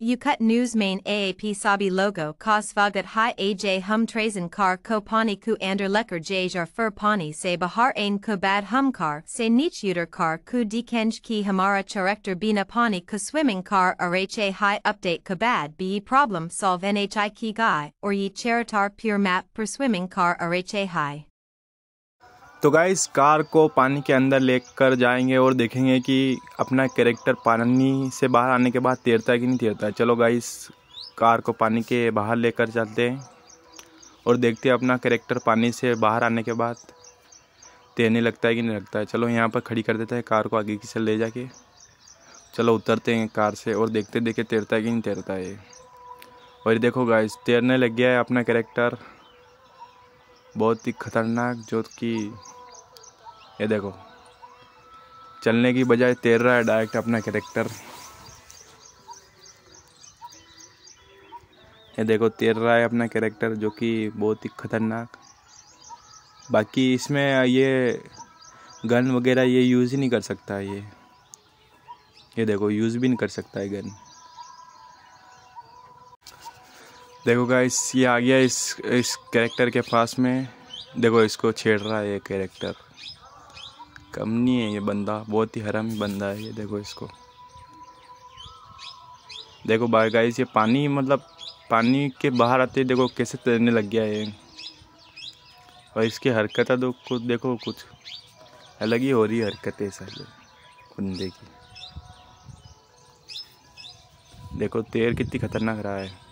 Yukat News Main AAP Sabi Logo Kosvagat high AJ Hum Trazen Kar Ko Pani Ku Ander Lekar Jajar Fur Pani Se Bahar Ain Ko Bad Hum Kar Se Nich Uter Kar Ku Dikenj Ki Hamara Charekter Bina Pani Ku Swimming Kar RHA high Update Ko Bad Be Problem Solve NHI Ki Guy Or Ye Charitar Pure Map Per Swimming Kar RHA high. तो guys car को पानी के अंदर लेकर जाएंगे और देखेंगे कि अपना कैरेक्टर पानी से बाहर आने के बाद तैरता है कि नहीं तैरता है चलो गाइस कार को पानी के बाहर लेकर चलते हैं और देखते हैं अपना कैरेक्टर पानी से बाहर आने के बाद तैरने लगता है कि नहीं लगता है चलो यहाँ पर खड़ी कर देता है कार को आगे की से ले जाके चलो उतरते हैं कार से और देखते देखते तैरता है कि नहीं तैरता है और देखो गाइस तैरने लग गया है अपना करेक्टर बहुत ही खतरनाक जो कि ये देखो चलने की बजाय तैर रहा है डायरेक्ट अपना कैरेक्टर ये देखो तैर रहा है अपना कैरेक्टर जो कि बहुत ही खतरनाक बाकी इसमें ये गन वगैरह ये यूज़ ही नहीं कर सकता ये ये देखो यूज़ भी नहीं कर सकता है गन देखो गाइस ये आ गया इस इस कैरेक्टर के पास में देखो इसको छेड़ रहा है ये कैरेक्टर कम नहीं है ये बंदा बहुत ही हरम बंदा है ये देखो इसको देखो बाय गाइस ये पानी मतलब पानी के बाहर आते देखो कैसे तैरने लग गया है और इसकी हरकत दो तो कुछ देखो कुछ अलग ही हो रही हरकतें सर बंदे की देखो तेर कितनी खतरनाक रहा है